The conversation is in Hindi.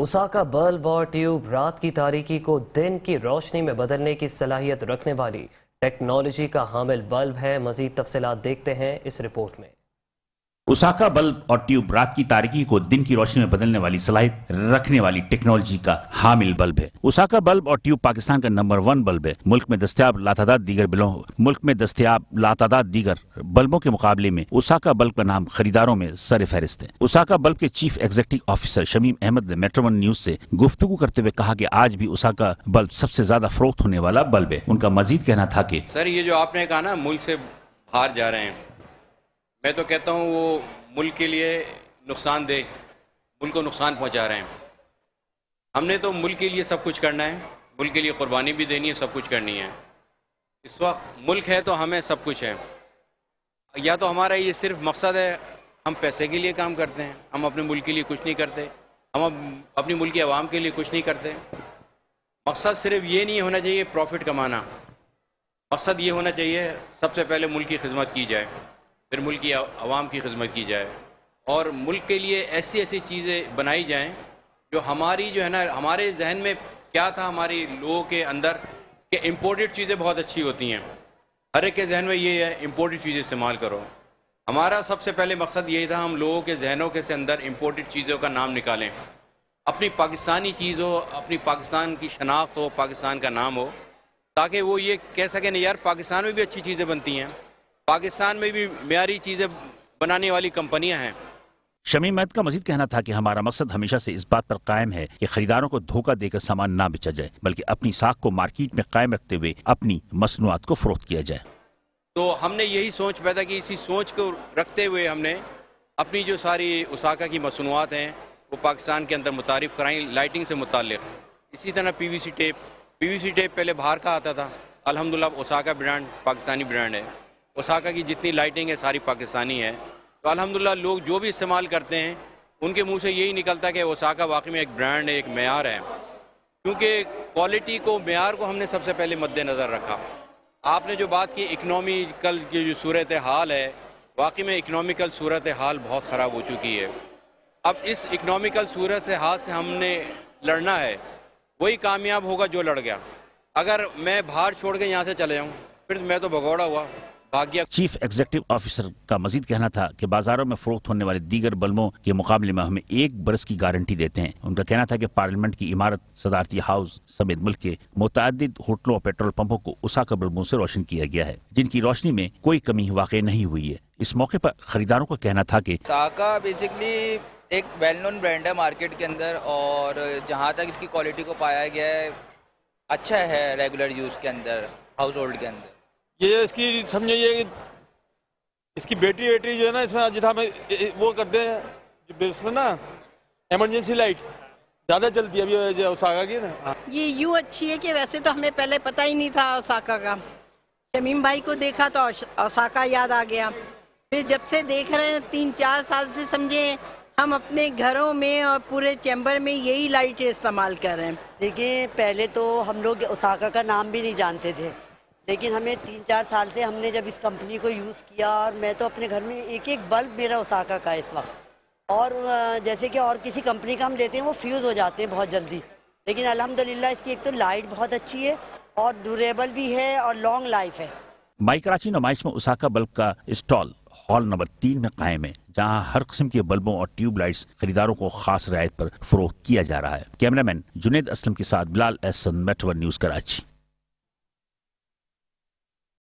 उसाका बल्ब और ट्यूब रात की तारीखी को दिन की रोशनी में बदलने की सलाहियत रखने वाली टेक्नोलॉजी का हामिल बल्ब है मजीद तफसलत देखते हैं इस रिपोर्ट में उसाका बल्ब और ट्यूब रात की तारीखी को दिन की रोशनी में बदलने वाली सलाहित रखने वाली टेक्नोलॉजी का हामिल बल्ब है उसाका बल्ब और ट्यूब पाकिस्तान का नंबर वन बल्ब है मुल्क में दस्तियाब लातादाद दीगर बिलों मुल्क में दस्तियाब लातादाद दीगर बल्बों के मुकाबले में उसाका बल्ब का नाम खरीदारों में सर फहरिस्त है उसाका बल्ब के chief executive officer Shamim Ahmed ने मेट्रोवन न्यूज से गुफ्तु करते हुए कहा की आज भी उसाका बल्ब सबसे ज्यादा फरोख्त होने वाला बल्ब है उनका मजीद कहना था की सर ये जो आपने कहा ना मुल्क से बाहर जा रहे हैं मैं तो कहता हूँ वो मुल्क के लिए नुकसानदेह मुल्क को नुकसान पहुँचा रहे हैं हमने तो मुल्क के लिए सब कुछ करना है मुल्क के लिए कुर्बानी भी देनी है सब कुछ करनी है इस वक्त मुल्क है तो हमें सब कुछ है या तो हमारा ये सिर्फ मकसद है हम पैसे के लिए काम करते हैं हम अपने मुल्क के लिए कुछ नहीं करते हम अपनी मुल्क की आवाम के लिए कुछ नहीं करते मकसद सिर्फ ये नहीं होना चाहिए प्रॉफिट कमाना मकसद ये होना चाहिए सबसे पहले मुल्क की खिदमत की जाए फिर मुल्क की आवाम की खदमत की जाए और मुल्क के लिए ऐसी ऐसी चीज़ें बनाई जाएँ जो हमारी जो है ना हमारे जहन में क्या था हमारे लोगों के अंदर कि इम्पोर्टेड चीज़ें बहुत अच्छी होती हैं हर एक के जहन में ये है इम्पोर्टेड चीज़ें इस्तेमाल करो हमारा सबसे पहले मकसद यही था हम लोगों के जहनों के से अंदर इम्पोर्टेड चीज़ों का नाम निकालें अपनी पाकिस्तानी चीज़ हो अपनी पाकिस्तान की शनाख्त हो पाकिस्तान का नाम हो ताकि वो ये कह सकें यार पाकिस्तान में भी अच्छी चीज़ें बनती हैं पाकिस्तान में भी मीरी चीज़ें बनाने वाली कंपनियाँ हैं शमीम मैद का मजीद कहना था कि हमारा मकसद हमेशा से इस बात पर कायम है कि खरीदारों को धोखा देकर सामान ना बेचा जाए बल्कि अपनी साख को मार्केट में कायम रखते हुए अपनी मसनूआत को फरोख्त किया जाए तो हमने यही सोच पैदा की इसी सोच को रखते हुए हमने अपनी जो सारी उसाका की मसनूआत हैं वो पाकिस्तान के अंदर मुतारफ़ कराई लाइटिंग से मुतल इसी तरह P V C tape P V C tape पहले बाहर का आता था अलहमदिल्ला उसाका ब्रांड पाकिस्तानी ब्रांड है ओसाका की जितनी लाइटिंग है सारी पाकिस्तानी है तो अलहमदिल्ला लोग जो भी इस्तेमाल करते हैं उनके मुंह से यही निकलता है कि ओसाका वाकई में एक ब्रांड है एक मैार है क्योंकि क्वालिटी को मैार को हमने सबसे पहले मद्दनज़र रखा आपने जो बात की इकनॉमिकल की जो सूरत हाल है वाकई में इकनॉमिकल सूरत हाल बहुत ख़राब हो चुकी है अब इस इकनॉमिकल सूरत हाल से हमने लड़ना है वही कामयाब होगा जो लड़ गया अगर मैं बाहर छोड़ के यहाँ से चले जाऊँ फिर मैं तो भगौड़ा हुआ चीफ एग्जीक्यूटिव ऑफिसर का मजीद कहना था कि बाजारों में फरोख्त होने वाले दीगर बल्बों के मुकाबले में हमें एक बरस की गारंटी देते हैं उनका कहना था कि पार्लियामेंट की इमारत सदारती हाउस समेत मुल्क के मुतद होटलों और पेट्रोल पंपों को उसाकर बल्बों से रोशन किया गया है जिनकी रोशनी में कोई कमी वाक़ नहीं हुई है इस मौके पर खरीदारों का कहना था कि साका बेसिकली एक वेल नोन ब्रांड है मार्केट के अंदर और जहाँ तक इसकी क्वालिटी को पाया गया है अच्छा है रेगुलर यूज़ के अंदर हाउस होल्ड के अंदर ये इसकी समझो ये इसकी बैटरी वैटरी जो है ना इसमें जितना हमें वो करते हैं इसमें ना एमरजेंसी लाइट ज़्यादा चलती है अभी ओसाका की ना ये यूँ अच्छी है कि वैसे तो हमें पहले पता ही नहीं था ओसाका का शमीम भाई को देखा तो ओसाका याद आ गया फिर जब से देख रहे हैं तीन चार साल से समझे हम अपने घरों में और पूरे चैम्बर में यही लाइट इस्तेमाल कर रहे हैं देखिए पहले तो हम लोग ओसाका का नाम भी नहीं जानते थे लेकिन हमें तीन चार साल से हमने जब इस कंपनी को यूज़ किया और मैं तो अपने घर में एक एक बल्ब मेरा उसाका का है इस वक्त और जैसे कि और किसी कंपनी का हम लेते हैं वो फ्यूज़ हो जाते हैं बहुत जल्दी लेकिन अलहमदिल्ला इसकी एक तो लाइट बहुत अच्छी है और ड्यूरेबल भी है और लॉन्ग लाइफ है माई कराची नुमाइश में उसाका बल्ब का स्टॉल हॉल नंबर तीन में कायम है जहां हर किस्म के बल्बों और ट्यूब लाइट्स खरीदारों को खास रियायत पर फरोख किया जा रहा है कैमरामैन जुनेद असलम के साथ बिलाल एहसन मेटवर न्यूज कराची